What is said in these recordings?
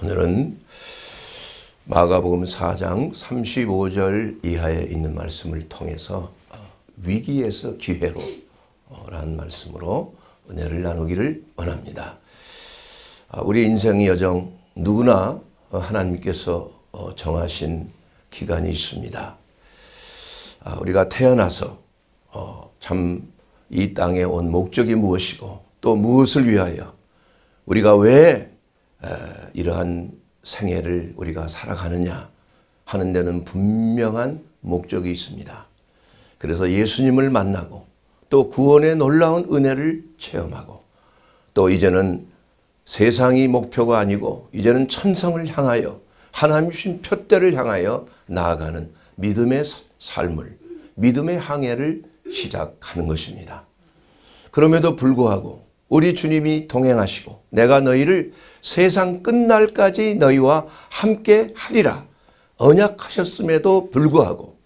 오늘은 마가복음 4장 35절 이하에 있는 말씀을 통해서 위기에서 기회로 어, 라는 말씀으로 은혜를 나누기를 원합니다. 아, 우리 인생 의 여정 누구나 어, 하나님께서 어, 정하신 기간이 있습니다. 아, 우리가 태어나서 참 이 땅에 온 목적이 무엇이고 또 무엇을 위하여 우리가 왜 이러한 생애를 우리가 살아가느냐 하는 데는 분명한 목적이 있습니다. 그래서 예수님을 만나고 또 구원의 놀라운 은혜를 체험하고 또 이제는 세상이 목표가 아니고 이제는 천성을 향하여 하나님 주신 표대를 향하여 나아가는 믿음의 삶을 믿음의 항해를 시작하는 것입니다. 그럼에도 불구하고 우리 주님이 동행하시고 내가 너희를 세상 끝날까지 너희와 함께 하리라 언약하셨음에도 불구하고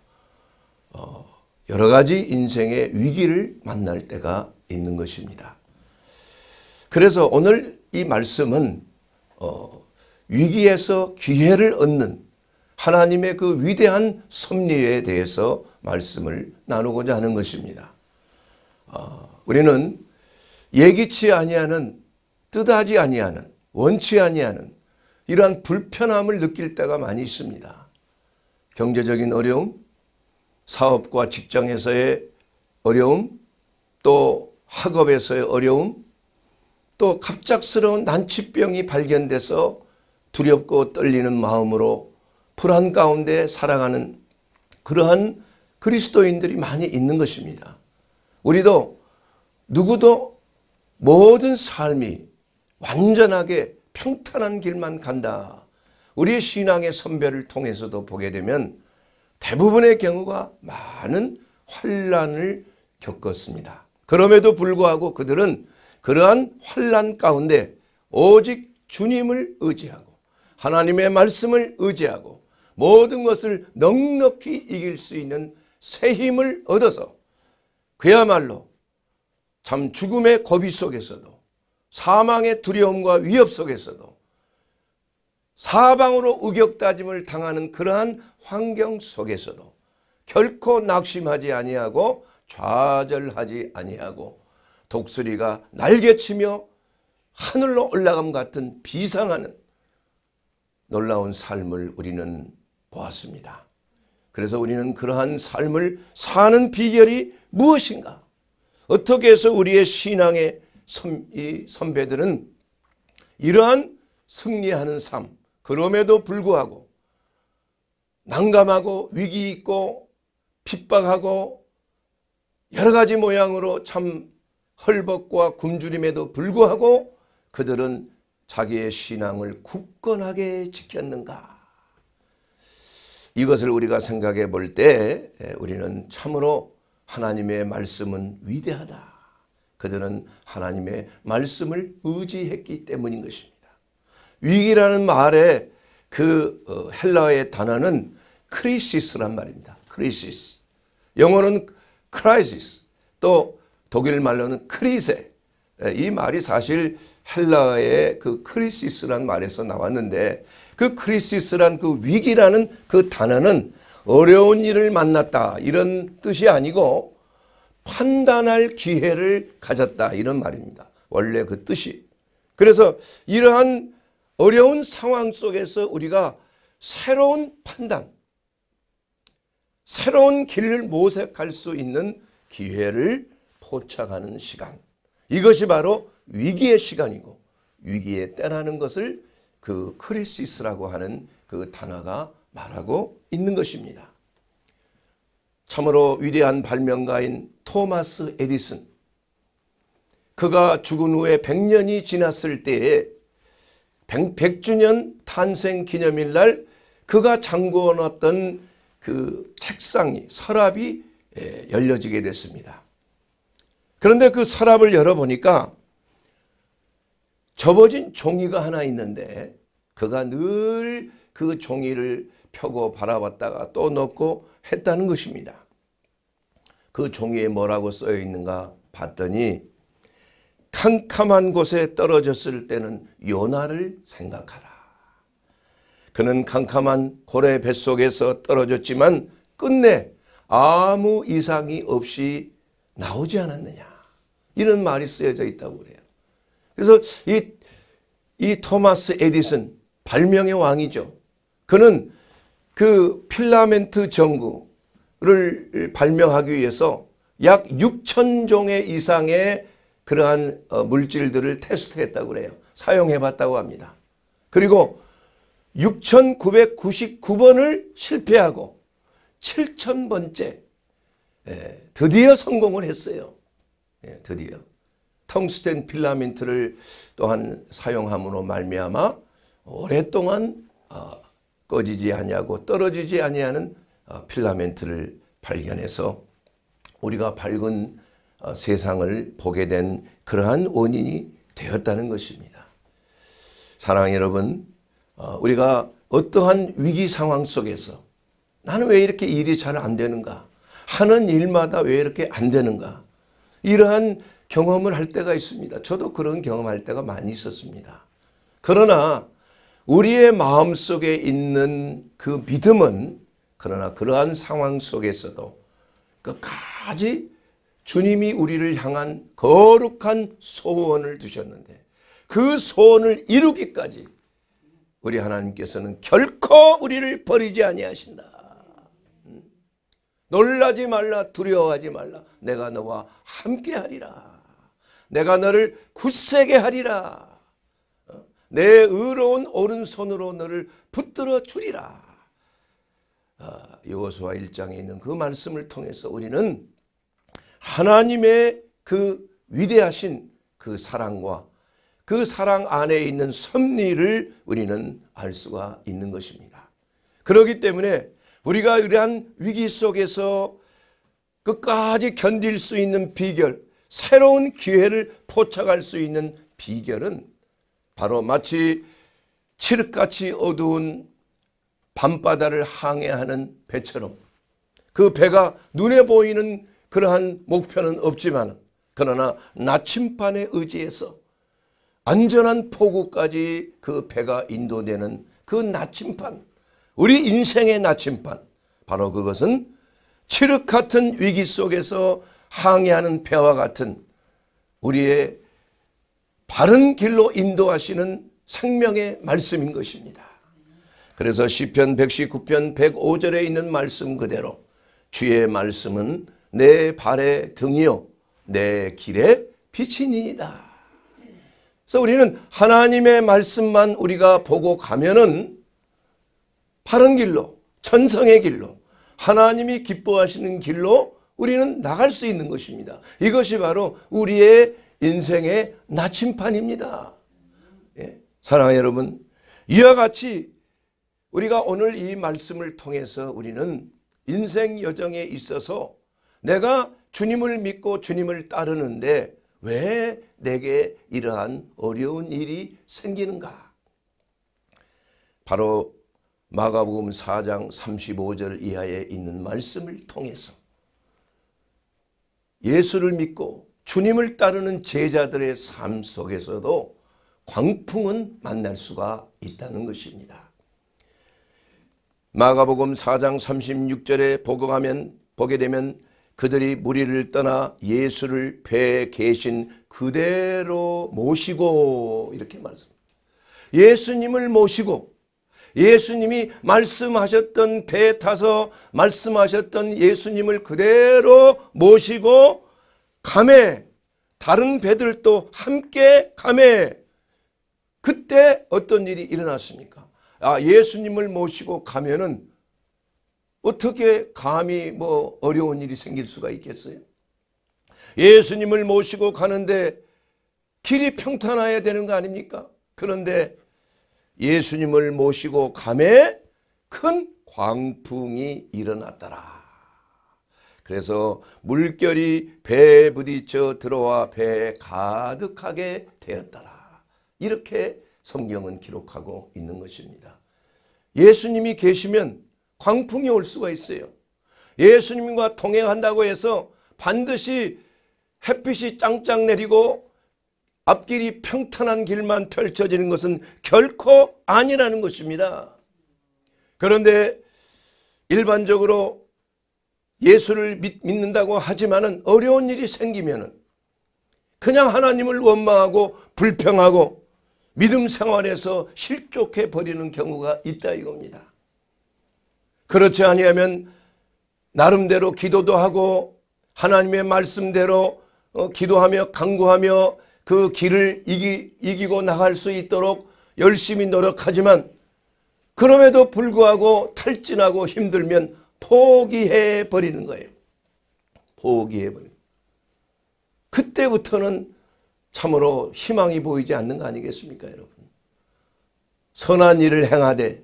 어, 여러 가지 인생의 위기를 만날 때가 있는 것입니다. 그래서 오늘 이 말씀은 어, 위기에서 기회를 얻는 하나님의 그 위대한 섭리에 대해서 말씀을 나누고자 하는 것입니다. 어, 우리는 예기치 아니하는 뜻하지 아니하는 원치 아니하는 이러한 불편함을 느낄 때가 많이 있습니다. 경제적인 어려움, 사업과 직장에서의 어려움, 또 학업에서의 어려움, 또 갑작스러운 난치병이 발견돼서 두렵고 떨리는 마음으로 불안 가운데 살아가는 그러한 그리스도인들이 많이 있는 것입니다. 우리도 누구도 모든 삶이 완전하게 평탄한 길만 간다. 우리의 신앙의 선별을 통해서도 보게 되면 대부분의 경우가 많은 환란을 겪었습니다. 그럼에도 불구하고 그들은 그러한 환란 가운데 오직 주님을 의지하고 하나님의 말씀을 의지하고 모든 것을 넉넉히 이길 수 있는 새 힘을 얻어서 그야말로 참 죽음의 고비 속에서도 사망의 두려움과 위협 속에서도 사방으로 의격다짐을 당하는 그러한 환경 속에서도 결코 낙심하지 아니하고 좌절하지 아니하고 독수리가 날개치며 하늘로 올라감 같은 비상하는 놀라운 삶을 우리는 보았습니다. 그래서 우리는 그러한 삶을 사는 비결이 무엇인가? 어떻게 해서 우리의 신앙의 선, 배들은 이러한 승리하는 삶 그럼에도 불구하고 난감하고 위기 있고 핍박하고 여러 가지 모양으로 참 헐벗과 굶주림에도 불구하고 그들은 자기의 신앙을 굳건하게 지켰는가 이것을 우리가 생각해 볼 때 우리는 참으로 하나님의 말씀은 위대하다. 그들은 하나님의 말씀을 의지했기 때문인 것입니다. 위기라는 말의 그 어, 헬라어의 단어는 크리시스란 말입니다. 크리시스. 영어는 크라이시스. 또 독일 말로는 크리세. 예, 이 말이 사실 헬라의 그 크리시스란 말에서 나왔는데 그 크리시스란 그 위기라는 그 단어는 어려운 일을 만났다 이런 뜻이 아니고 판단할 기회를 가졌다 이런 말입니다. 원래 그 뜻이. 그래서 이러한 어려운 상황 속에서 우리가 새로운 판단, 새로운 길을 모색할 수 있는 기회를 포착하는 시간. 이것이 바로 위기의 시간이고 위기의 때라는 것을 그 크리시스라고 하는 그 단어가 말하고 있는 것입니다. 참으로 위대한 발명가인 토마스 에디슨 그가 죽은 후에 100년이 지났을 때에 100, 주년 탄생 기념일 날 그가 잠궈놨던 그 책상이 서랍이 열려지게 됐습니다. 그런데 그 서랍을 열어보니까 접어진 종이가 하나 있는데 그가 늘 그 종이를 펴고 바라봤다가 또 넣고 했다는 것입니다. 그 종이에 뭐라고 써여 있는가 봤더니 캄캄한 곳에 떨어졌을 때는 요나를 생각하라. 그는 캄캄한 고래 뱃속에서 떨어졌지만 끝내 아무 이상이 없이 나오지 않았느냐. 이런 말이 쓰여져 있다고 그래요. 그래서 이, 이 토마스 에디슨 발명의 왕이죠. 그는 그 필라멘트 전구를 발명하기 위해서 약 6천 종의 이상의 그러한 어, 물질들을 테스트했다고 그래요. 사용해봤다고 합니다. 그리고 6,999번을 실패하고 7,000번째 예, 드디어 성공을 했어요. 예, 드디어 텅스텐 필라멘트를 또한 사용함으로 말미암아 오랫동안 어, 꺼지지 아니하고 떨어지지 아니하는 어, 필라멘트를 발견해서 우리가 밝은 어, 세상을 보게 된 그러한 원인이 되었다는 것입니다. 사랑 여러분, 어, 우리가 어떠한 위기 상황 속에서 나는 왜 이렇게 일이 잘 안 되는가? 하는 일마다 왜 이렇게 안 되는가? 이러한 경험을 할 때가 있습니다. 저도 그런 경험할 때가 많이 있었습니다. 그러나 우리의 마음 속에 있는 그 믿음은 그러나 그러한 상황 속에서도 끝까지 주님이 우리를 향한 거룩한 소원을 두셨는데 그 소원을 이루기까지 우리 하나님께서는 결코 우리를 버리지 아니하신다. 음. 놀라지 말라 두려워하지 말라 내가 너와 함께하리라 내가 너를 굳세게 하리라 내 의로운 오른손으로 너를 붙들어 주리라. 어, 여호수아 1장에 있는 그 말씀을 통해서 우리는 하나님의 그 위대하신 그 사랑과 그 사랑 안에 있는 섭리를 우리는 알 수가 있는 것입니다. 그렇기 때문에 우리가 이러한 위기 속에서 끝까지 견딜 수 있는 비결, 새로운 기회를 포착할 수 있는 비결은 바로 마치 칠흑같이 어두운 밤바다를 항해하는 배처럼 그 배가 눈에 보이는 그러한 목표는 없지만 그러나 나침반에 의지해서 안전한 포구까지 그 배가 인도되는 그 나침반 우리 인생의 나침반 바로 그것은 칠흑 같은 위기 속에서 항해하는 배와 같은 우리의 바른 길로 인도하시는 생명의 말씀인 것입니다. 그래서 시편 119편 105절에 있는 말씀 그대로 주의 말씀은 내 발의 등이요 내 길의 빛이니이다. 그래서 우리는 하나님의 말씀만 우리가 보고 가면은 바른 길로 천성의 길로 하나님이 기뻐하시는 길로 우리는 나갈 수 있는 것입니다. 이것이 바로 우리의 인생의 나침판입니다. 예. 사랑하는 여러분, 이와 같이 우리가 오늘 이 말씀을 통해서 우리는 인생 여정에 있어서 내가 주님을 믿고 주님을 따르는데 왜 내게 이러한 어려운 일이 생기는가? 바로 마가복음 4장 35절 이하에 있는 말씀을 통해서 예수를 믿고 주님을 따르는 제자들의 삶 속에서도 광풍은 만날 수가 있다는 것입니다. 마가복음 4장 36절에 복음하면 보게 되면 그들이 무리를 떠나 예수를 배에 계신 그대로 모시고 이렇게 말씀. 예수님을 모시고 예수님이 말씀하셨던 배에 타서 말씀하셨던 예수님을 그대로 모시고 감에 다른 배들도 함께 감에 그때 어떤 일이 일어났습니까? 아, 예수님을 모시고 가면은 어떻게 감히 뭐 어려운 일이 생길 수가 있겠어요? 예수님을 모시고 가는데 길이 평탄해야 되는 거 아닙니까? 그런데 예수님을 모시고 감에 큰 광풍이 일어났더라. 그래서 물결이 배에 부딪혀 들어와 배에 가득하게 되었더라. 이렇게 성경은 기록하고 있는 것입니다. 예수님이 계시면 광풍이 올 수가 있어요. 예수님과 동행한다고 해서 반드시 햇빛이 짱짱 내리고 앞길이 평탄한 길만 펼쳐지는 것은 결코 아니라는 것입니다. 그런데 일반적으로 예수를 믿, 는다고 하지만은 어려운 일이 생기면은 그냥 하나님을 원망하고 불평하고 믿음 생활에서 실족해 버리는 경우가 있다 이겁니다. 그렇지 아니하면 나름대로 기도도 하고 하나님의 말씀대로 어, 기도하며 강구하며 그 길을 이기, 이기고 나갈 수 있도록 열심히 노력하지만 그럼에도 불구하고 탈진하고 힘들면 포기해 버리는 거예요. 포기해 버리는 그때부터는 참으로 희망이 보이지 않는 거 아니겠습니까 여러분. 선한 일을 행하되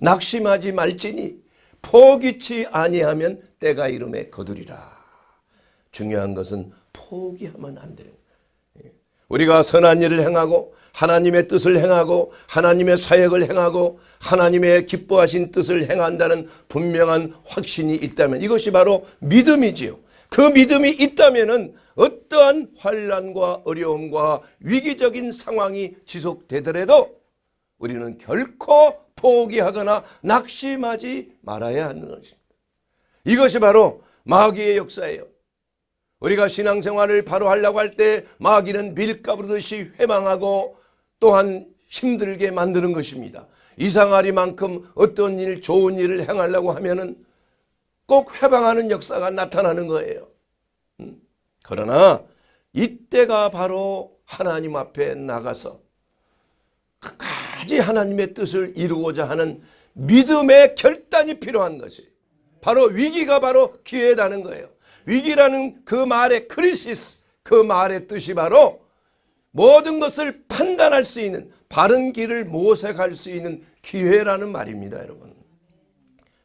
낙심하지 말지니 포기치 아니하면 때가 이름에 거두리라. 중요한 것은 포기하면 안되요 예. 우리가 선한 일을 행하고 하나님의 뜻을 행하고 하나님의 사역을 행하고 하나님의 기뻐하신 뜻을 행한다는 분명한 확신이 있다면 이것이 바로 믿음이지요. 그 믿음이 있다면은 어떠한 환란과 어려움과 위기적인 상황이 지속되더라도 우리는 결코 포기하거나 낙심하지 말아야 하는 것입니다. 이것이 바로 마귀의 역사예요. 우리가 신앙생활을 바로 하려고 할 때 마귀는 밀가부르듯이 회망하고 또한 힘들게 만드는 것입니다. 이상하리만큼 어떤 일 좋은 일을 행하려고 하면은 꼭 회방하는 역사가 나타나는 거예요. 음? 그러나 이때가 바로 하나님 앞에 나가서 끝까지 하나님의 뜻을 이루고자 하는 믿음의 결단이 필요한 것이 바로 위기가 바로 기회다는 거예요. 위기라는 그 말의 크리시스 그 말의 뜻이 바로 모든 것을 판단할 수 있는 바른 길을 모색할 수 있는 기회라는 말입니다 여러분.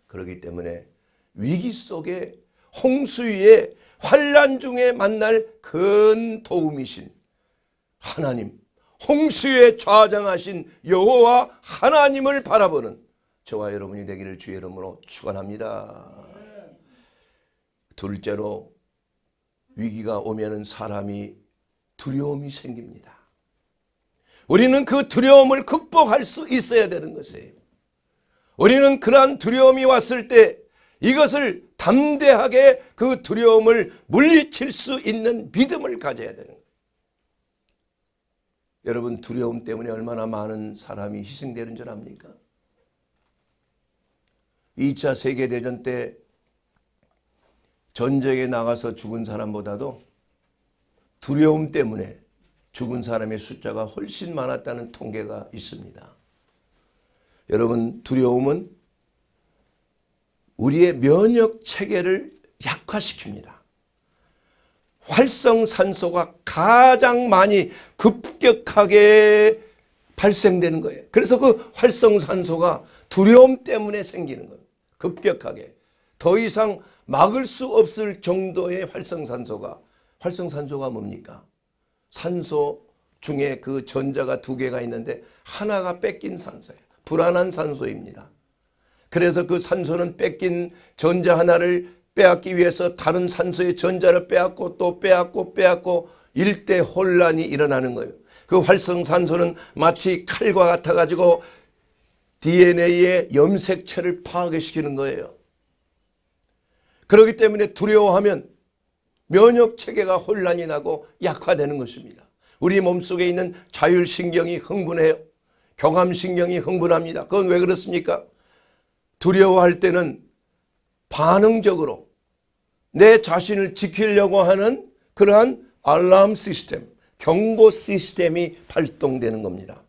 그렇기 때문에 위기 속에 홍수 위에 환란 중에 만날 큰 도움이신 하나님 홍수에 좌장하신 여호와 하나님을 바라보는 저와 여러분이 되기를 주의 이름으로 축원합니다. 둘째로 위기가 오면 사람이 두려움이 생깁니다. 우리는 그 두려움을 극복할 수 있어야 되는 것이에요. 우리는 그러한 두려움이 왔을 때 이것을 담대하게 그 두려움을 물리칠 수 있는 믿음을 가져야 되는 거예요. 여러분 두려움 때문에 얼마나 많은 사람이 희생되는 줄 압니까? 2차 세계대전 때 전쟁에 나가서 죽은 사람보다도 두려움 때문에 죽은 사람의 숫자가 훨씬 많았다는 통계가 있습니다. 여러분 두려움은 우리의 면역 체계를 약화시킵니다. 활성산소가 가장 많이 급격하게 발생되는 거예요. 그래서 그 활성산소가 두려움 때문에 생기는 거예요. 급격하게. 더 이상 막을 수 없을 정도의 활성산소가 활성산소가 뭡니까? 산소 중에 그 전자가 두 개가 있는데 하나가 뺏긴 산소예요. 불안한 산소입니다. 그래서 그 산소는 뺏긴 전자 하나를 빼앗기 위해서 다른 산소의 전자를 빼앗고 또 빼앗고 빼앗고 일대 혼란이 일어나는 거예요. 그 활성산소는 마치 칼과 같아가지고 DNA의 염색체를 파괴시키는 거예요. 그렇기 때문에 두려워하면 면역 체계가 혼란이 나고 약화되는 것입니다. 우리 몸속에 있는 자율신경이 흥분해요. 경함신경이 흥분합니다. 그건 왜 그렇습니까? 두려워할 때는 반응적으로 내 자신을 지키려고 하는 그러한 알람 시스템, 경고 시스템이 발동되는 겁니다.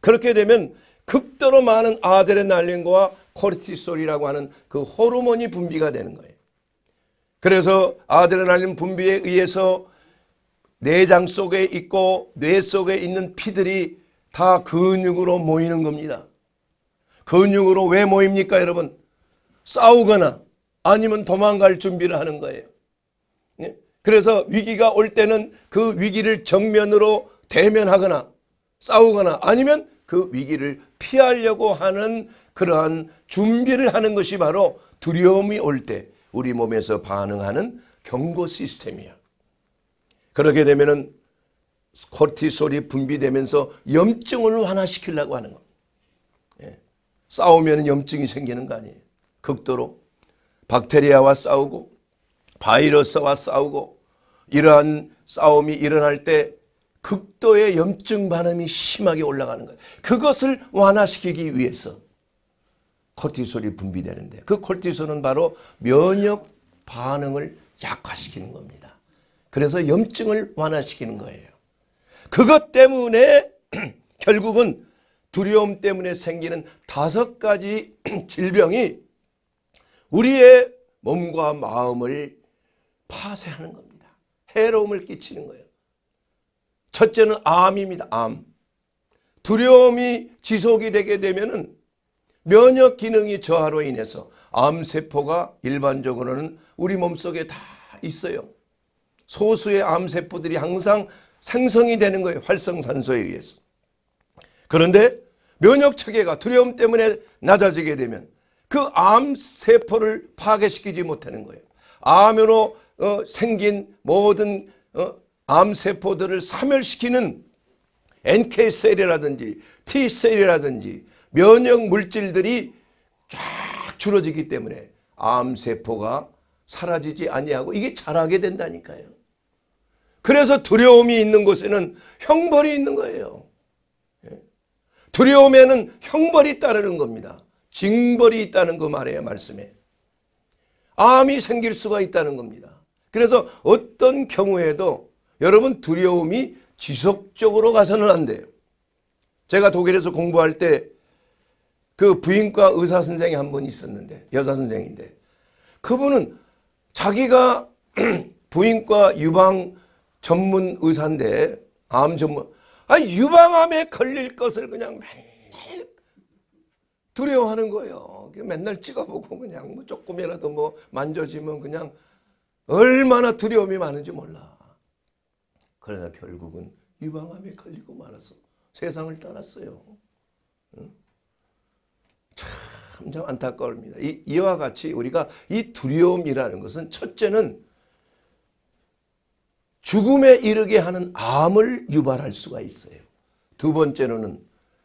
그렇게 되면 극도로 많은 아드레날린과 코르티솔이라고 하는 그 호르몬이 분비가 되는 거예요. 그래서 아드레날린 분비에 의해서 내장 속에 있고 뇌 속에 있는 피들이 다 근육으로 모이는 겁니다. 근육으로 왜 모입니까 여러분? 싸우거나 아니면 도망갈 준비를 하는 거예요. 예? 그래서 위기가 올 때는 그 위기를 정면으로 대면하거나 싸우거나 아니면 그 위기를 피하려고 하는 그러한 준비를 하는 것이 바로 두려움이 올때 우리 몸에서 반응하는 경고 시스템이야. 그렇게 되면은 코티솔이 분비되면서 염증을 완화시키려고 하는 거. 니다 예. 싸우면 염증이 생기는 거 아니에요. 극도로 박테리아와 싸우고 바이러스와 싸우고 이러한 싸움이 일어날 때 극도의 염증 반응이 심하게 올라가는 거예요. 그것을 완화시키기 위해서 코티솔이 분비되는데 그 코티솔은 바로 면역 반응을 약화시키는 겁니다. 그래서 염증을 완화시키는 거예요. 그것 때문에 결국은 두려움 때문에 생기는 다섯 가지 질병이 우리의 몸과 마음을 파쇄하는 겁니다. 해로움을 끼치는 거예요. 첫째는 암입니다. 암. 두려움이 지속이 되게 되면 은 면역 기능이 저하로 인해서 암세포가 일반적으로는 우리 몸속에 다 있어요. 소수의 암세포들이 항상 생성이 되는 거예요. 활성산소에 의해서. 그런데 면역체계가 두려움 때문에 낮아지게 되면 그 암세포를 파괴시키지 못하는 거예요. 암으로 어, 생긴 모든 어, 암세포들을 사멸시키는 NK셀이라든지 T셀이라든지 면역 물질들이 쫙 줄어지기 때문에 암세포가 사라지지 아니하고 이게 자라게 된다니까요. 그래서 두려움이 있는 곳에는 형벌이 있는 거예요. 예? 두려움에는 형벌이 따르는 겁니다. 징벌이 있다는 그 말이에요. 말씀에. 암이 생길 수가 있다는 겁니다. 그래서 어떤 경우에도 여러분 두려움이 지속적으로 가서는 안 돼요. 제가 독일에서 공부할 때그 부인과 의사 선생이 한 분이 있었는데 여자 선생인데 그분은 자기가 부인과 유방 전문 의사인데 암 전문 아 유방암에 걸릴 것을 그냥 맨날 두려워하는 거예요. 맨날 찍어보고 그냥 뭐 조금이라도 뭐 만져지면 그냥 얼마나 두려움이 많은지 몰라. 그러나 결국은 유방암에 걸리고 말아서 세상을 떠났어요. 응? 참, 참 안타까웁니다. 이, 이와 같이 우리가 이 두려움이라는 것은 첫째는 죽음에 이르게 하는 암을 유발할 수가 있어요. 두 번째로는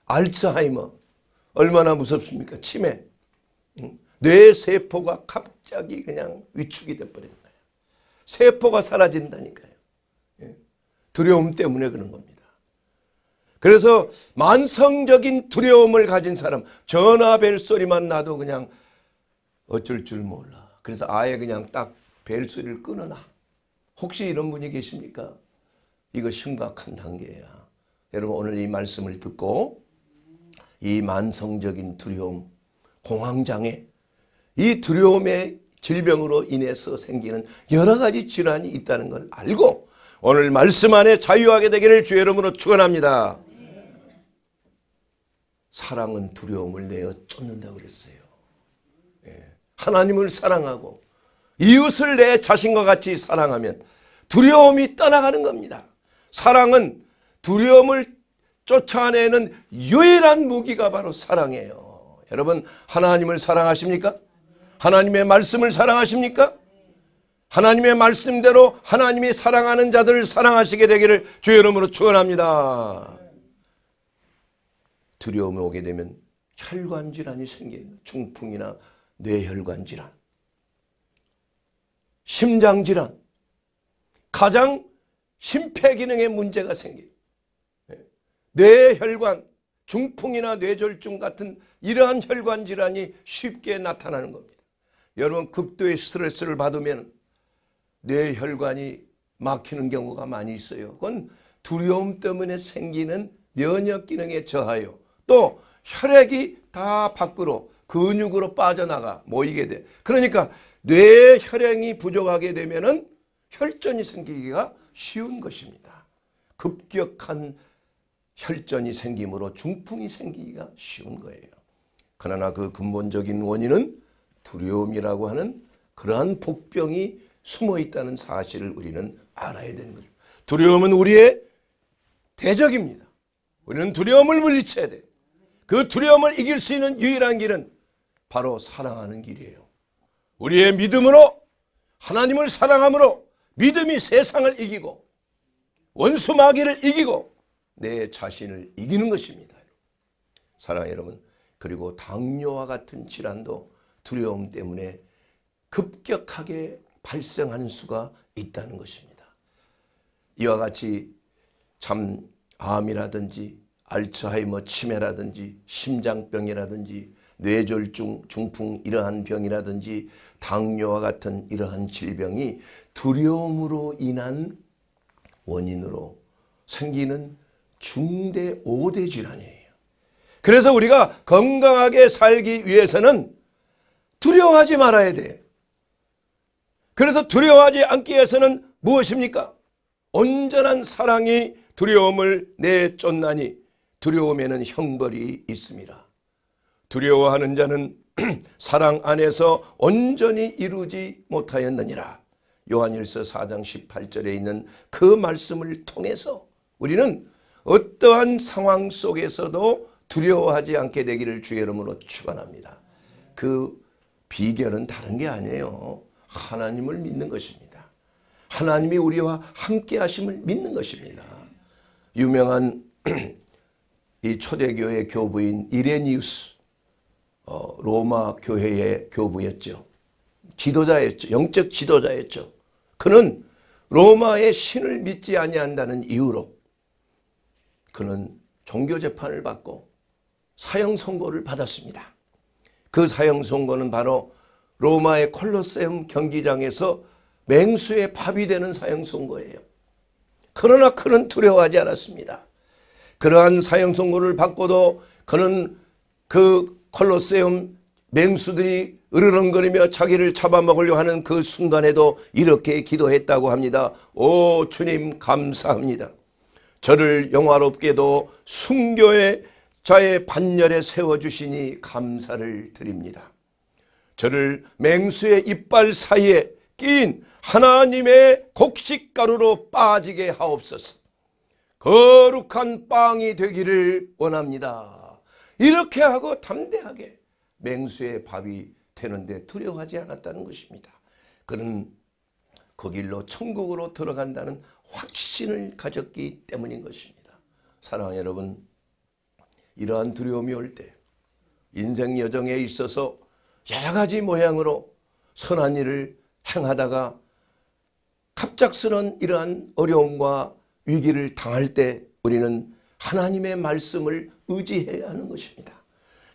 알츠하이머. 얼마나 무섭습니까? 치매. 뇌세포가 갑자기 그냥 위축이 돼버린 거예요. 세포가 사라진다니까요. 예. 두려움 때문에 그런 겁니다. 그래서 만성적인 두려움을 가진 사람 전화벨 소리만 나도 그냥 어쩔 줄 몰라. 그래서 아예 그냥 딱 벨소리를 끊어놔. 혹시 이런 분이 계십니까? 이거 심각한 단계야. 여러분 오늘 이 말씀을 듣고 이 만성적인 두려움, 공황장애, 이 두려움의 질병으로 인해서 생기는 여러 가지 질환이 있다는 걸 알고 오늘 말씀 안에 자유하게 되기를 주의 름으로 축원합니다. 사랑은 두려움을 내어 쫓는다 그랬어요. 예. 하나님을 사랑하고 이웃을 내 자신과 같이 사랑하면 두려움이 떠나가는 겁니다. 사랑은 두려움을 쫓아내는 유일한 무기가 바로 사랑이에요. 여러분 하나님을 사랑하십니까? 하나님의 말씀을 사랑하십니까? 하나님의 말씀대로 하나님이 사랑하는 자들을 사랑하시게 되기를 주의 이름으로 축원합니다. 두려움이 오게 되면 혈관 질환이 생기는 중풍이나 뇌혈관 질환, 심장 질환, 가장 심폐 기능에 문제가 생기 네. 뇌혈관, 중풍이나 뇌졸중 같은 이러한 혈관 질환이 쉽게 나타나는 겁니다. 여러분 극도의 스트레스를 받으면 뇌혈관이 막히는 경우가 많이 있어요. 그건 두려움 때문에 생기는 면역 기능의 저하요. 또 혈액이 다 밖으로 근육으로 빠져나가 모이게 돼. 그러니까 뇌 혈액이 부족하게 되면은 혈전이 생기기가 쉬운 것입니다. 급격한 혈전이 생기므로 중풍이 생기기가 쉬운 거예요. 그러나 그 근본적인 원인은 두려움이라고 하는 그러한 복병이 숨어 있다는 사실을 우리는 알아야 되는 거죠. 두려움은 우리의 대적입니다. 우리는 두려움을 물리쳐야 돼요. 그 두려움을 이길 수 있는 유일한 길은 바로 사랑하는 길이에요. 우리의 믿음으로 하나님을 사랑함으로 믿음이 세상을 이기고 원수 마귀를 이기고 내 자신을 이기는 것입니다. 사랑 여러분 그리고 당뇨와 같은 질환도 두려움 때문에 급격하게 발생하는 수가 있다는 것입니다. 이와 같이 참 암이라든지 알츠하이머 치매라든지 심장병이라든지 뇌졸중, 중풍 이러한 병이라든지 당뇨와 같은 이러한 질병이 두려움으로 인한 원인으로 생기는 중대 5대 질환이에요. 그래서 우리가 건강하게 살기 위해서는 두려워하지 말아야 돼. 그래서 두려워하지 않기 위해서는 무엇입니까? 온전한 사랑이 두려움을 내쫓나니 두려움에는 형벌이 있습니다. 두려워하는 자는 사랑 안에서 온전히 이루지 못하였느니라. 요한일서 4장 18절에 있는 그 말씀을 통해서 우리는 어떠한 상황 속에서도 두려워하지 않게 되기를 주의 이름으로 축원합니다. 그 비결은 다른 게 아니에요. 하나님을 믿는 것입니다. 하나님이 우리와 함께 하심을 믿는 것입니다. 유명한 이 초대교회 교부인 이레니우스 어, 로마 교회의 교부였죠. 지도자였죠. 영적 지도자였죠. 그는 로마의 신을 믿지 아니한다는 이유로 그는 종교 재판을 받고 사형 선고를 받았습니다. 그 사형 선고는 바로 로마의 콜로세움 경기장에서 맹수에 밥이 되는 사형 선고예요. 그러나 그는 두려워하지 않았습니다. 그러한 사형 선고를 받고도 그는 그컬러세움 맹수들이 으르렁거리며 자기를 잡아먹으려 하는 그 순간에도 이렇게 기도했다고 합니다. 오 주님 감사합니다. 저를 영화롭게도 순교의 자의 반열에 세워주시니 감사를 드립니다. 저를 맹수의 이빨 사이에 끼인 하나님의 곡식가루로 빠지게 하옵소서. 거룩한 빵이 되기를 원합니다. 이렇게 하고 담대하게 맹수의 밥이 되는데 두려워하지 않았다는 것입니다. 그는 그 길로 천국으로 들어간다는 확신을 가졌기 때문인 것입니다. 사랑하는 여러분 이러한 두려움이 올 때 인생 여정에 있어서 여러 가지 모양으로 선한 일을 행하다가 갑작스런 이러한 어려움과 위기를 당할 때 우리는 하나님의 말씀을 의지해야 하는 것입니다.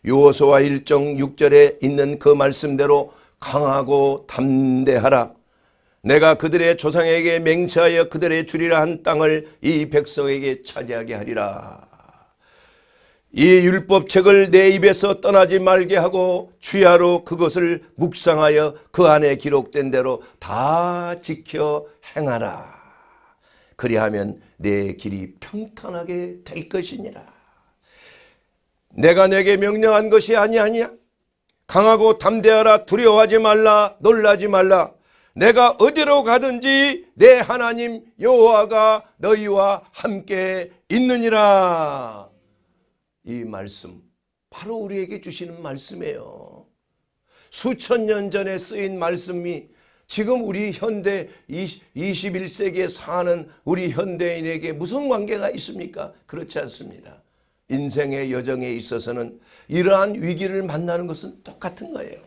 요호서와 1정 6절에 있는 그 말씀대로 강하고 담대하라. 내가 그들의 조상에게 맹세하여 그들의 주리라 한 땅을 이 백성에게 차지하게 하리라. 이 율법책을 내 입에서 떠나지 말게 하고 취하로 그것을 묵상하여 그 안에 기록된 대로 다 지켜 행하라. 그리하면 내 길이 평탄하게 될 것이니라. 내가 내게 명령한 것이 아니 아니 강하고 담대하라 두려워하지 말라 놀라지 말라. 내가 어디로 가든지 내 하나님 여호와가 너희와 함께 있느니라. 이 말씀 바로 우리에게 주시는 말씀이에요. 수천 년 전에 쓰인 말씀이 지금 우리 현대 20, 21세기에 사는 우리 현대인에게 무슨 관계가 있습니까? 그렇지 않습니다. 인생의 여정에 있어서는 이러한 위기를 만나는 것은 똑같은 거예요.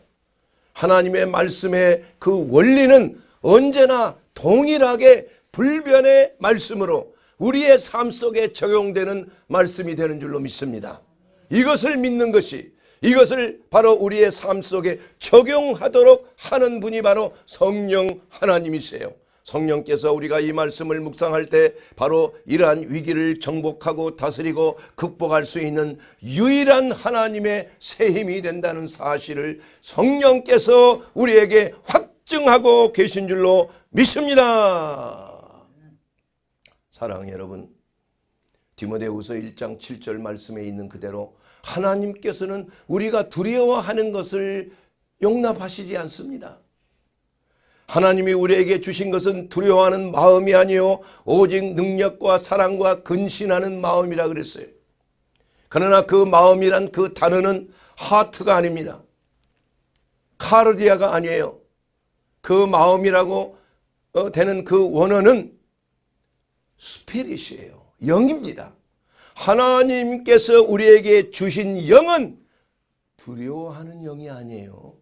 하나님의 말씀의 그 원리는 언제나 동일하게 불변의 말씀으로 우리의 삶 속에 적용되는 말씀이 되는 줄로 믿습니다. 이것을 믿는 것이 이것을 바로 우리의 삶 속에 적용하도록 하는 분이 바로 성령 하나님이세요. 성령께서 우리가 이 말씀을 묵상할 때 바로 이러한 위기를 정복하고 다스리고 극복할 수 있는 유일한 하나님의 새 힘이 된다는 사실을 성령께서 우리에게 확증하고 계신 줄로 믿습니다. 사랑 여러분 디모데후서 1장 7절 말씀에 있는 그대로 하나님께서는 우리가 두려워하는 것을 용납하시지 않습니다. 하나님이 우리에게 주신 것은 두려워하는 마음이 아니요 오직 능력과 사랑과 근신하는 마음이라 그랬어요. 그러나 그 마음이란 그 단어는 하트가 아닙니다. 카르디아가 아니에요. 그 마음이라고 어, 되는 그 원어는 스피릿이에요. 영입니다. 하나님께서 우리에게 주신 영은 두려워하는 영이 아니에요.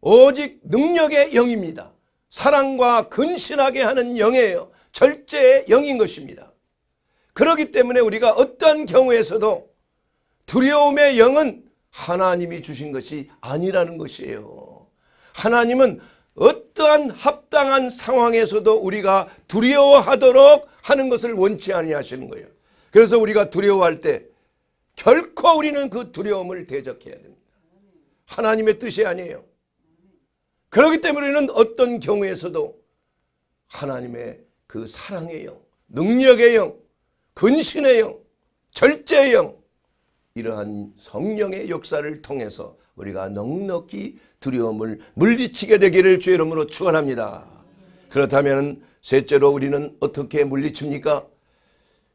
오직 능력의 영입니다. 사랑과 근신하게 하는 영이에요. 절제의 영인 것입니다. 그러기 때문에 우리가 어떠 경우에서도 두려움의 영은 하나님이 주신 것이 아니라는 것이에요. 하나님은 어떠한 합당한 상황에서도 우리가 두려워하도록 하는 것을 원치 아니하시는 거예요. 그래서 우리가 두려워할 때 결코 우리는 그 두려움을 대적해야 됩니다. 하나님의 뜻이 아니에요. 그렇기 때문에 우리는 어떤 경우에서도 하나님의 그 사랑의 영, 능력의 영, 근신의 영, 절제의 영 이러한 성령의 역사를 통해서 우리가 넉넉히 두려움을 물리치게 되기를 주의 이름으로 축원합니다. 그렇다면 셋째로 우리는 어떻게 물리칩니까?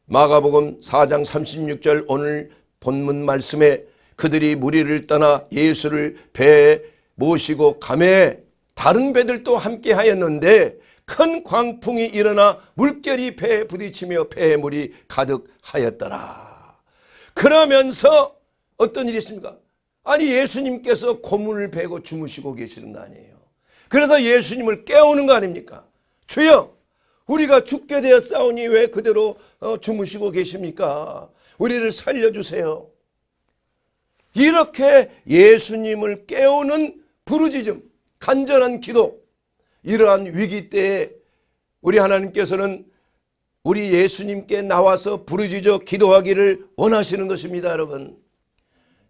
마가복음 4장 36절 오늘 본문 말씀에 그들이 무리를 떠나 예수를 배에 모시고 감에 다른 배들도 함께 하였는데 큰 광풍이 일어나 물결이 배에 부딪히며 배에 물이 가득하였더라. 그러면서 어떤 일이 있습니까? 아니 예수님께서 고문을 베고 주무시고 계시는 거 아니에요. 그래서 예수님을 깨우는 거 아닙니까? 주여 우리가 죽게 되었사오니 왜 그대로 어, 주무시고 계십니까? 우리를 살려주세요. 이렇게 예수님을 깨우는 부르짖음, 간절한 기도 이러한 위기 때에 우리 하나님께서는 우리 예수님께 나와서 부르짖어 기도하기를 원하시는 것입니다, 여러분.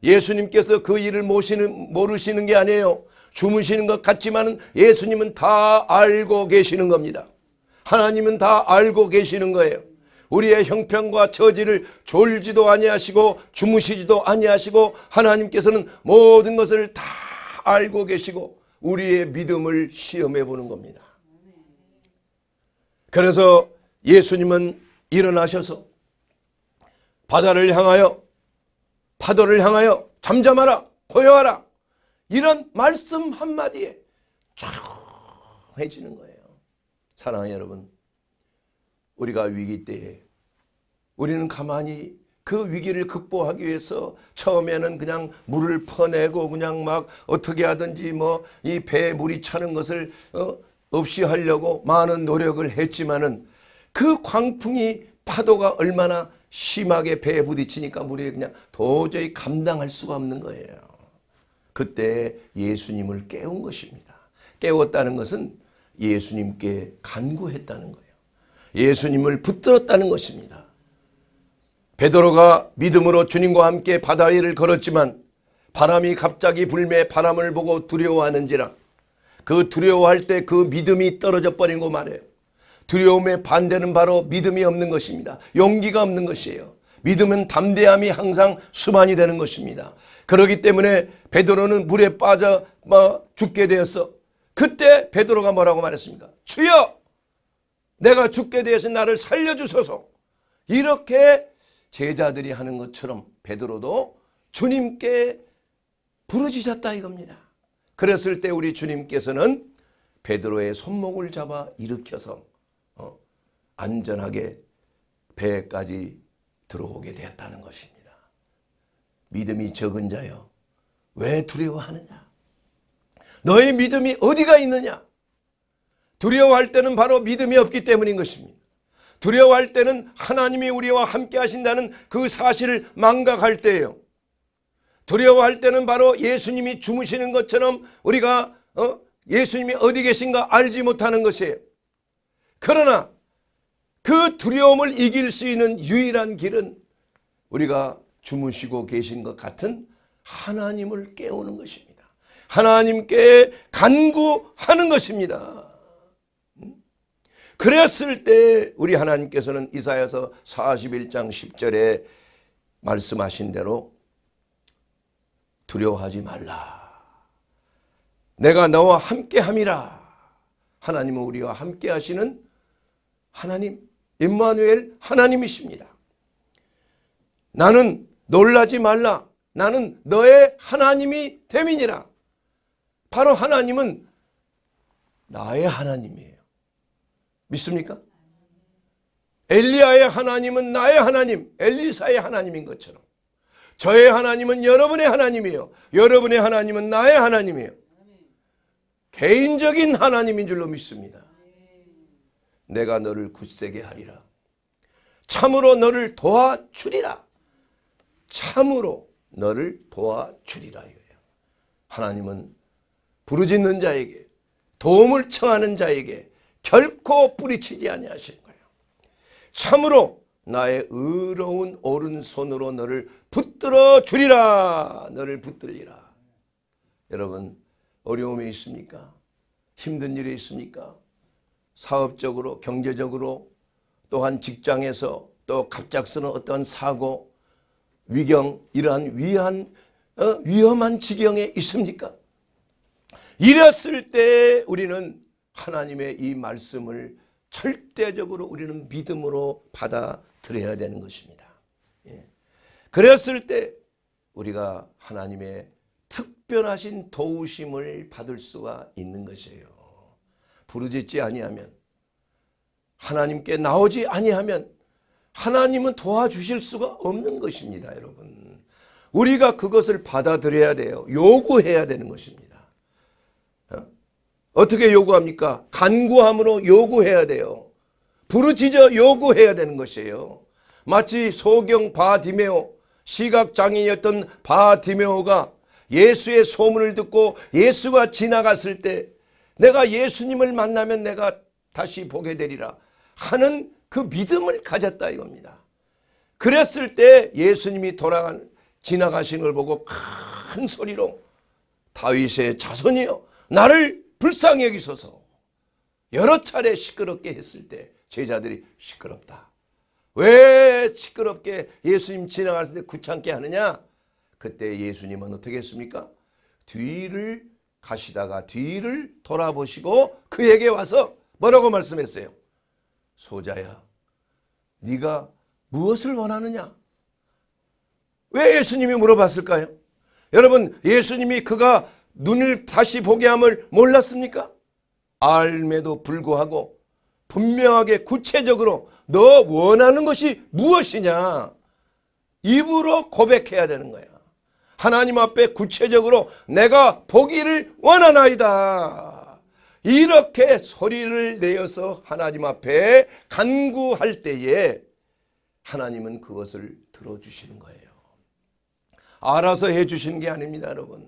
예수님께서 그 일을 모시는, 모르시는 게 아니에요. 주무시는 것 같지만 예수님은 다 알고 계시는 겁니다. 하나님은 다 알고 계시는 거예요. 우리의 형편과 처지를 졸지도 아니하시고 주무시지도 아니하시고 하나님께서는 모든 것을 다 알고 계시고 우리의 믿음을 시험해 보는 겁니다. 그래서 예수님은 일어나셔서 바다를 향하여 파도를 향하여 잠잠하라 고요하라 이런 말씀 한마디에 쫙해지는 거예요. 사랑하는 여러분 우리가 위기 때에 우리는 가만히 그 위기를 극복하기 위해서 처음에는 그냥 물을 퍼내고 그냥 막 어떻게 하든지 뭐 이 배에 물이 차는 것을 어? 없이 하려고 많은 노력을 했지만은 그 광풍이 파도가 얼마나 심하게 배에 부딪히니까 물이 그냥 도저히 감당할 수가 없는 거예요. 그때 예수님을 깨운 것입니다. 깨웠다는 것은 예수님께 간구했다는 거예요. 예수님을 붙들었다는 것입니다. 베드로가 믿음으로 주님과 함께 바다 위를 걸었지만 바람이 갑자기 불매 바람을 보고 두려워하는지라 그 두려워할 때 그 믿음이 떨어져 버린 거 말해요. 두려움에 반대는 바로 믿음이 없는 것입니다. 용기가 없는 것이에요. 믿음은 담대함이 항상 수반이 되는 것입니다. 그러기 때문에 베드로는 물에 빠져 뭐 죽게 되었어. 그때 베드로가 뭐라고 말했습니까? 주여! 내가 죽게 되어서 나를 살려주소서. 이렇게 제자들이 하는 것처럼 베드로도 주님께 부르짖었다 이겁니다. 그랬을 때 우리 주님께서는 베드로의 손목을 잡아 일으켜서 안전하게 배까지 들어오게 되었다는 것입니다. 믿음이 적은 자여 왜 두려워하느냐? 너의 믿음이 어디가 있느냐? 두려워할 때는 바로 믿음이 없기 때문인 것입니다. 두려워할 때는 하나님이 우리와 함께 하신다는 그 사실을 망각할 때예요. 두려워할 때는 바로 예수님이 주무시는 것처럼 우리가 어? 예수님이 어디 계신가 알지 못하는 것이에요. 그러나 그 두려움을 이길 수 있는 유일한 길은 우리가 주무시고 계신 것 같은 하나님을 깨우는 것입니다. 하나님께 간구하는 것입니다. 음? 그랬을 때 우리 하나님께서는 이사야서 41장 10절에 말씀하신 대로 두려워하지 말라. 내가 너와 함께 함이라. 하나님은 우리와 함께 하시는 하나님 임마누엘 하나님이십니다. 나는 놀라지 말라. 나는 너의 하나님이 됨이니라. 바로 하나님은 나의 하나님이에요. 믿습니까? 엘리야의 하나님은 나의 하나님, 엘리사의 하나님인 것처럼 저의 하나님은 여러분의 하나님이요. 여러분의 하나님은 나의 하나님이에요. 개인적인 하나님인 줄로 믿습니다. 내가 너를 굳세게 하리라. 참으로 너를 도와주리라. 참으로 너를 도와주리라. 하나님은 부르짖는 자에게 도움을 청하는 자에게 결코 뿌리치지 아니하실 거예요. 참으로 나의 의로운 오른손으로 너를 붙들어 주리라. 너를 붙들리라. 여러분 어려움이 있습니까? 힘든 일이 있습니까? 사업적으로 경제적으로 또한 직장에서 또 갑작스러운 어떤 사고 위경 이러한 위한 어? 위험한 지경에 있습니까? 이랬을 때 우리는 하나님의 이 말씀을 절대적으로 우리는 믿음으로 받아들여야 되는 것입니다. 예. 그랬을 때 우리가 하나님의 특별하신 도우심을 받을 수가 있는 것이에요. 부르짖지 아니하면 하나님께 나오지 아니하면 하나님은 도와주실 수가 없는 것입니다 여러분 우리가 그것을 받아들여야 돼요 요구해야 되는 것입니다 어? 어떻게 요구합니까? 간구함으로 요구해야 돼요. 부르짖어 요구해야 되는 것이에요. 마치 소경 바디메오 시각장애인이었던 바디메오가 예수의 소문을 듣고 예수가 지나갔을 때 내가 예수님을 만나면 내가 다시 보게 되리라 하는 그 믿음을 가졌다 이겁니다. 그랬을 때 예수님이 돌아간 지나가신 걸 보고 큰 소리로 다윗의 자손이여 나를 불쌍히 여기소서 여러 차례 시끄럽게 했을 때 제자들이 시끄럽다. 왜 시끄럽게 예수님 지나갔을 때 구창게 하느냐? 그때 예수님은 어떻게 했습니까? 뒤를 가시다가 뒤를 돌아보시고 그에게 와서 뭐라고 말씀했어요? 소자야 네가 무엇을 원하느냐? 왜 예수님이 물어봤을까요? 여러분 예수님이 그가 눈을 다시 보게 함을 몰랐습니까? 알매도 불구하고 분명하게 구체적으로 너 원하는 것이 무엇이냐 입으로 고백해야 되는 거예 하나님 앞에 구체적으로 내가 보기를 원하나이다. 이렇게 소리를 내어서 하나님 앞에 간구할 때에 하나님은 그것을 들어주시는 거예요. 알아서 해주시는 게 아닙니다 여러분.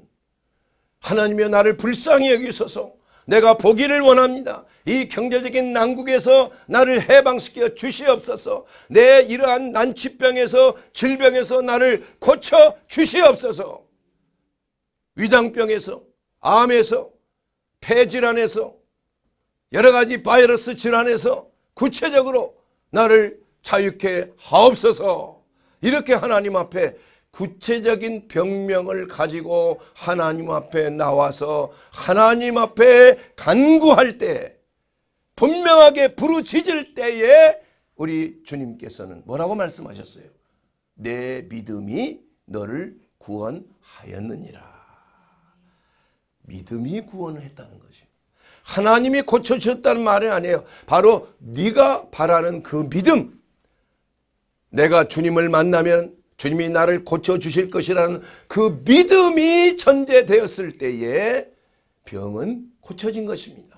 하나님이 나를 불쌍히 여기소서 내가 보기를 원합니다. 이 경제적인 난국에서 나를 해방시켜 주시옵소서. 내 이러한 난치병에서 질병에서 나를 고쳐 주시옵소서. 위장병에서 암에서 폐질환에서 여러 가지 바이러스 질환에서 구체적으로 나를 자유케 하옵소서. 이렇게 하나님 앞에 구체적인 병명을 가지고 하나님 앞에 나와서 하나님 앞에 간구할 때 분명하게 부르짖을 때에 우리 주님께서는 뭐라고 말씀하셨어요? 내 믿음이 너를 구원하였느니라. 믿음이 구원을 했다는 것이 하나님이 고쳐주셨다는 말은 아니에요. 바로 네가 바라는 그 믿음. 내가 주님을 만나면 주님이 나를 고쳐주실 것이라는 그 믿음이 전제되었을 때에 병은 고쳐진 것입니다.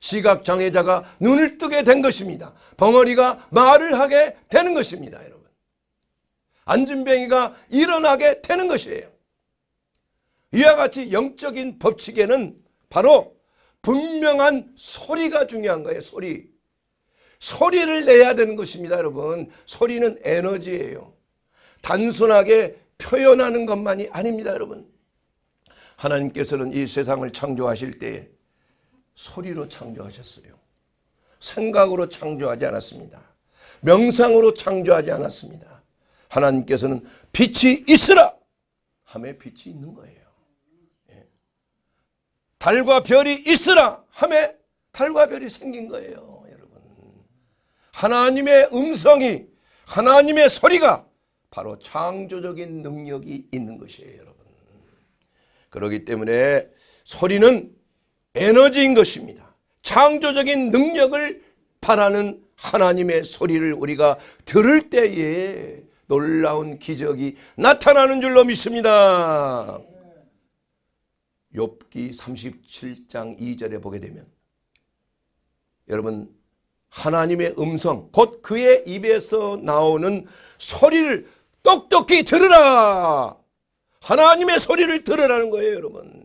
시각장애자가 눈을 뜨게 된 것입니다. 벙어리가 말을 하게 되는 것입니다. 여러분. 안진뱅이가 일어나게 되는 것이에요. 이와 같이 영적인 법칙에는 바로 분명한 소리가 중요한 거예요. 소리. 소리를 내야 되는 것입니다. 여러분. 소리는 에너지예요. 단순하게 표현하는 것만이 아닙니다, 여러분. 하나님께서는 이 세상을 창조하실 때 소리로 창조하셨어요. 생각으로 창조하지 않았습니다. 명상으로 창조하지 않았습니다. 하나님께서는 빛이 있으라! 함에 빛이 있는 거예요. 예. 달과 별이 있으라! 함에 달과 별이 생긴 거예요, 여러분. 하나님의 음성이, 하나님의 소리가 바로 창조적인 능력이 있는 것이에요 여러분. 그렇기 때문에 소리는 에너지인 것입니다. 창조적인 능력을 바라는 하나님의 소리를 우리가 들을 때에 놀라운 기적이 나타나는 줄로 믿습니다. 욥기 37장 2절에 보게 되면 여러분 하나님의 음성 곧 그의 입에서 나오는 소리를 똑똑히 들으라. 하나님의 소리를 들으라는 거예요, 여러분.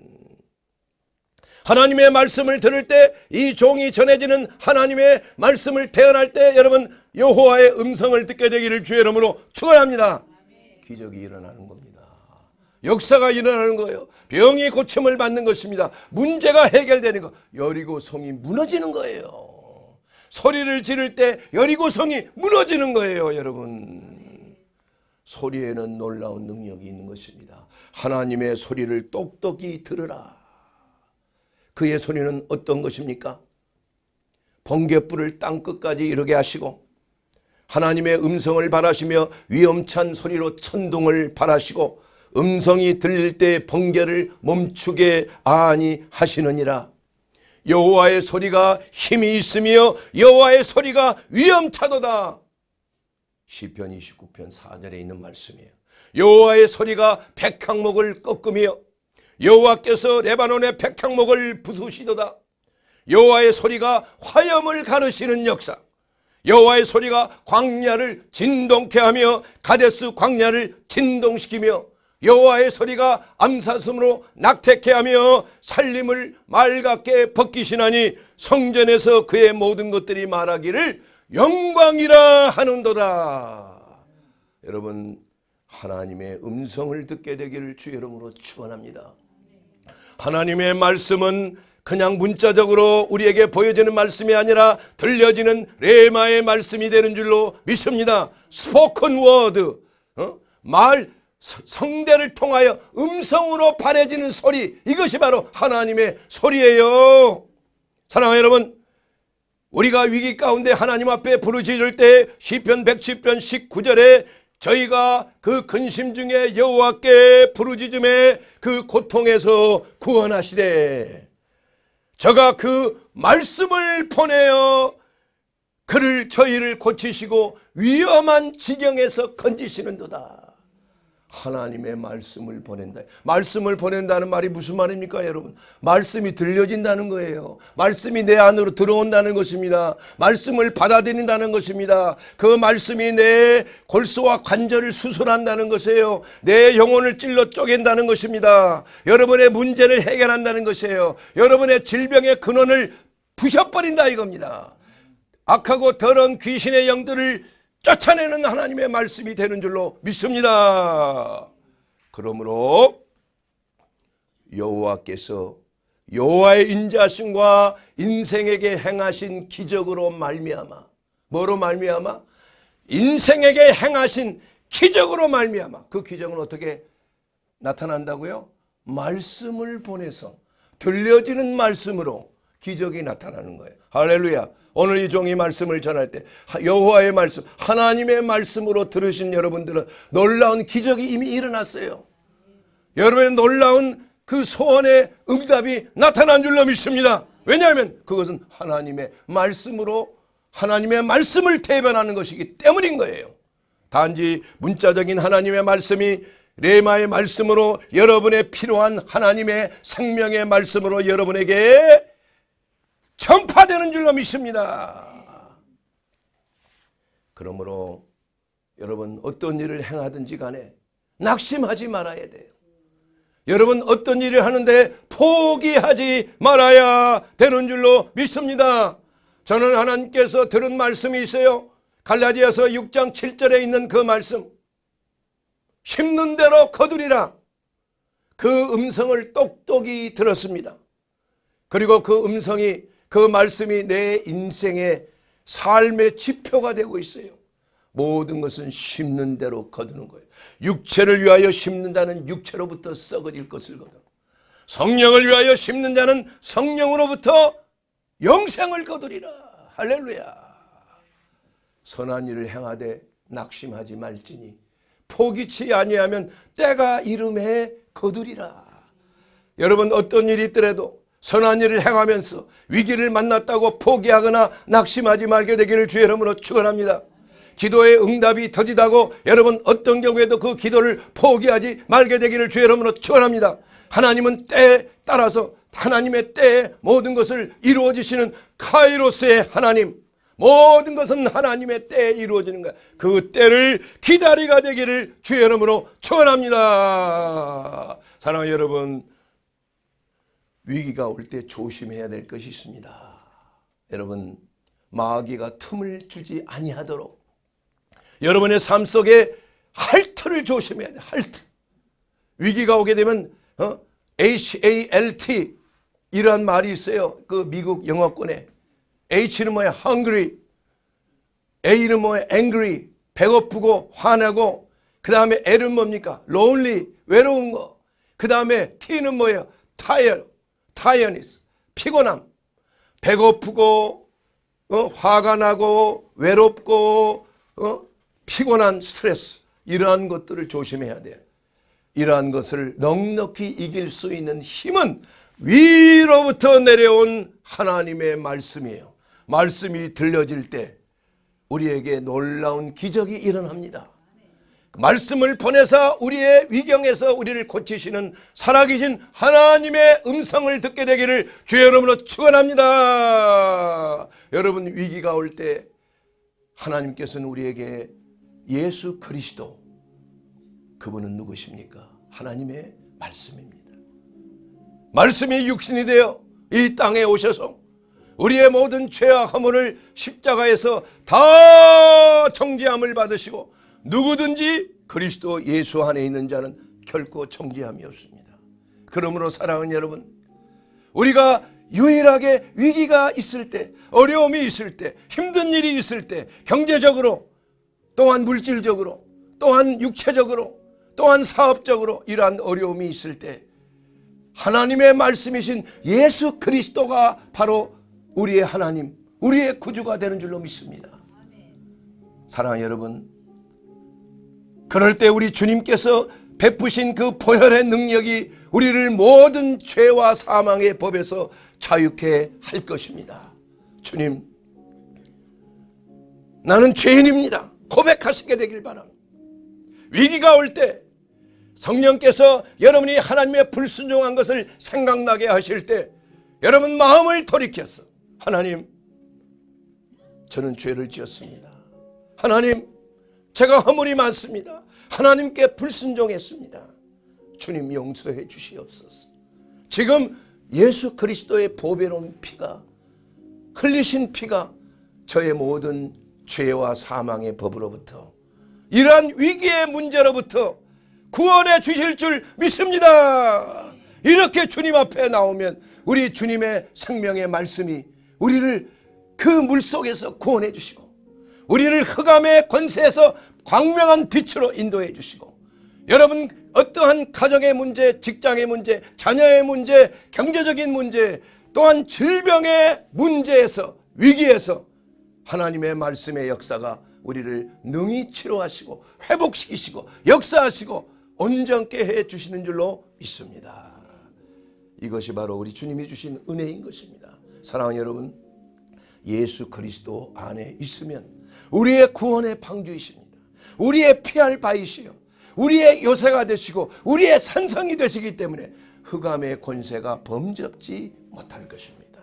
하나님의 말씀을 들을 때 이 종이 전해지는 하나님의 말씀을 태어날 때 여러분 여호와의 음성을 듣게 되기를 주의 이름으로 축원합니다. 기적이 일어나는 겁니다. 역사가 일어나는 거예요. 병이 고침을 받는 것입니다. 문제가 해결되는 거. 여리고 성이 무너지는 거예요. 소리를 지를 때 여리고 성이 무너지는 거예요, 여러분. 소리에는 놀라운 능력이 있는 것입니다. 하나님의 소리를 똑똑히 들으라. 그의 소리는 어떤 것입니까? 번개불을 땅끝까지 이르게 하시고 하나님의 음성을 바라시며 위험찬 소리로 천둥을 바라시고 음성이 들릴 때 번개를 멈추게 아니 하시느니라. 여호와의 소리가 힘이 있으며 여호와의 소리가 위험차도다. 시편 29편 4절에 있는 말씀이에요. 여호와의 소리가 백항목을 꺾으며 여호와께서 레바논의 백항목을 부수시도다. 여호와의 소리가 화염을 가르시는 역사. 여호와의 소리가 광야를 진동케 하며 가데스 광야를 진동시키며 여호와의 소리가 암사슴으로 낙태케 하며 살림을 맑게 벗기시나니 성전에서 그의 모든 것들이 말하기를 영광이라 하는도다. 여러분 하나님의 음성을 듣게 되기를 주의 이름으로 축원합니다. 하나님의 말씀은 그냥 문자적으로 우리에게 보여지는 말씀이 아니라 들려지는 레마의 말씀이 되는 줄로 믿습니다. 스포컨 워드 어? 말 성대를 통하여 음성으로 발해지는 소리 이것이 바로 하나님의 소리예요. 사랑하는 여러분 우리가 위기 가운데 하나님 앞에 부르짖을 때 시편 110편 19절에 저희가 그 근심 중에 여호와께 부르짖음에 그 고통에서 구원하시되 저가 그 말씀을 보내어 그를 저희를 고치시고 위험한 지경에서 건지시는도다. 하나님의 말씀을 보낸다. 말씀을 보낸다는 말이 무슨 말입니까, 여러분? 말씀이 들려진다는 거예요. 말씀이 내 안으로 들어온다는 것입니다. 말씀을 받아들인다는 것입니다. 그 말씀이 내 골수와 관절을 수술한다는 것이에요. 내 영혼을 찔러 쪼갠다는 것입니다. 여러분의 문제를 해결한다는 것이에요. 여러분의 질병의 근원을 부셔버린다 이겁니다. 악하고 더러운 귀신의 영들을 쫓아내는 하나님의 말씀이 되는 줄로 믿습니다. 그러므로 여호와께서 여호와의 인자심과 인생에게 행하신 기적으로 말미암아 뭐로 말미암아 인생에게 행하신 기적으로 말미암아 그 기적은 어떻게 나타난다고요? 말씀을 보내서 들려지는 말씀으로 기적이 나타나는 거예요. 할렐루야. 오늘 이 종이 말씀을 전할 때 여호와의 말씀, 하나님의 말씀으로 들으신 여러분들은 놀라운 기적이 이미 일어났어요. 여러분의 놀라운 그 소원의 응답이 나타난 줄로 믿습니다. 왜냐하면 그것은 하나님의 말씀으로 하나님의 말씀을 대변하는 것이기 때문인 거예요. 단지 문자적인 하나님의 말씀이 레마의 말씀으로 여러분의 필요한 하나님의 생명의 말씀으로 여러분에게 전파되는 줄로 믿습니다. 그러므로 여러분 어떤 일을 행하든지 간에 낙심하지 말아야 돼요. 여러분 어떤 일을 하는데 포기하지 말아야 되는 줄로 믿습니다. 저는 하나님께서 들은 말씀이 있어요. 갈라디아서 6장 7절에 있는 그 말씀. 심는 대로 거두리라. 그 음성을 똑똑히 들었습니다. 그리고 그 음성이 그 말씀이 내 인생의 삶의 지표가 되고 있어요. 모든 것은 심는 대로 거두는 거예요. 육체를 위하여 심는다는 육체로부터 썩어질 것을 거두고 성령을 위하여 심는다는 성령으로부터 영생을 거두리라. 할렐루야. 선한 일을 행하되 낙심하지 말지니 포기치 아니하면 때가 이름에 거두리라. 여러분 어떤 일이 있더라도 선한 일을 행하면서 위기를 만났다고 포기하거나 낙심하지 말게 되기를 주의 이름으로 축원합니다. 기도의 응답이 터지다고 여러분 어떤 경우에도 그 기도를 포기하지 말게 되기를 주의 이름으로 축원합니다. 하나님은 때에 따라서 하나님의 때에 모든 것을 이루어지시는 카이로스의 하나님 모든 것은 하나님의 때에 이루어지는 거야. 그 때를 기다리가 되기를 주의 이름으로 축원합니다. 사랑하는 여러분 위기가 올 때 조심해야 될 것이 있습니다. 여러분 마귀가 틈을 주지 아니하도록 여러분의 삶 속에 할트를 조심해야 돼. 할트. 위기가 오게 되면 어? HALT 이러한 말이 있어요. 그 미국 영어권에 H는 뭐야? hungry. A는 뭐야? angry. 배고프고 화나고 그 다음에 L은 뭡니까? lonely. 외로운 거. 그 다음에 T는 뭐예요? tired. 타이어니스, 피곤함, 배고프고 어? 화가 나고 외롭고 어? 피곤한 스트레스 이러한 것들을 조심해야 돼요. 이러한 것을 넉넉히 이길 수 있는 힘은 위로부터 내려온 하나님의 말씀이에요. 말씀이 들려질 때 우리에게 놀라운 기적이 일어납니다. 말씀을 보내사 우리의 위경에서 우리를 고치시는 살아계신 하나님의 음성을 듣게 되기를 주의 여러분으로 축원합니다. 여러분 위기가 올 때 하나님께서는 우리에게 예수 그리스도 그분은 누구십니까? 하나님의 말씀입니다. 말씀이 육신이 되어 이 땅에 오셔서 우리의 모든 죄와 허물을 십자가에서 다 정죄함을 받으시고 누구든지 그리스도 예수 안에 있는 자는 결코 정죄함이 없습니다. 그러므로 사랑하는 여러분, 우리가 유일하게 위기가 있을 때, 어려움이 있을 때, 힘든 일이 있을 때, 경제적으로, 또한 물질적으로, 또한 육체적으로, 또한 사업적으로 이러한 어려움이 있을 때, 하나님의 말씀이신 예수 그리스도가 바로 우리의 하나님, 우리의 구주가 되는 줄로 믿습니다. 사랑하는 여러분, 그럴 때 우리 주님께서 베푸신 그 보혈의 능력이 우리를 모든 죄와 사망의 법에서 자유케 할 것입니다. 주님, 나는 죄인입니다. 고백하시게 되길 바랍니다. 위기가 올 때 성령께서 여러분이 하나님의 불순종한 것을 생각나게 하실 때 여러분 마음을 돌이켜서 하나님 저는 죄를 지었습니다. 하나님 제가 허물이 많습니다. 하나님께 불순종했습니다. 주님 용서해 주시옵소서. 지금 예수 그리스도의 보배로운 피가 흘리신 피가 저의 모든 죄와 사망의 법으로부터 이러한 위기의 문제로부터 구원해 주실 줄 믿습니다. 이렇게 주님 앞에 나오면 우리 주님의 생명의 말씀이 우리를 그 물속에서 구원해 주시고 우리를 흑암의 권세에서 광명한 빛으로 인도해 주시고 여러분 어떠한 가정의 문제, 직장의 문제, 자녀의 문제, 경제적인 문제 또한 질병의 문제에서 위기에서 하나님의 말씀의 역사가 우리를 능히 치료하시고 회복시키시고 역사하시고 온전케 해주시는 줄로 믿습니다. 이것이 바로 우리 주님이 주신 은혜인 것입니다. 사랑하는 여러분 예수 그리스도 안에 있으면 우리의 구원의 방주이십니다. 우리의 피할 바이시요. 우리의 요새가 되시고 우리의 산성이 되시기 때문에 흑암의 권세가 범접지 못할 것입니다.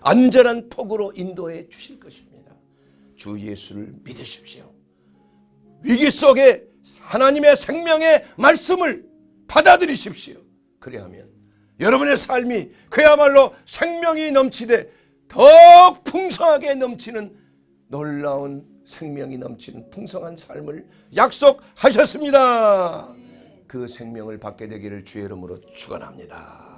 안전한 폭으로 인도해 주실 것입니다. 주 예수를 믿으십시오. 위기 속에 하나님의 생명의 말씀을 받아들이십시오. 그래야면 여러분의 삶이 그야말로 생명이 넘치되 더욱 풍성하게 넘치는 놀라운 생명이 넘치는 풍성한 삶을 약속하셨습니다. 그 생명을 받게 되기를 주의 이름으로 축원합니다.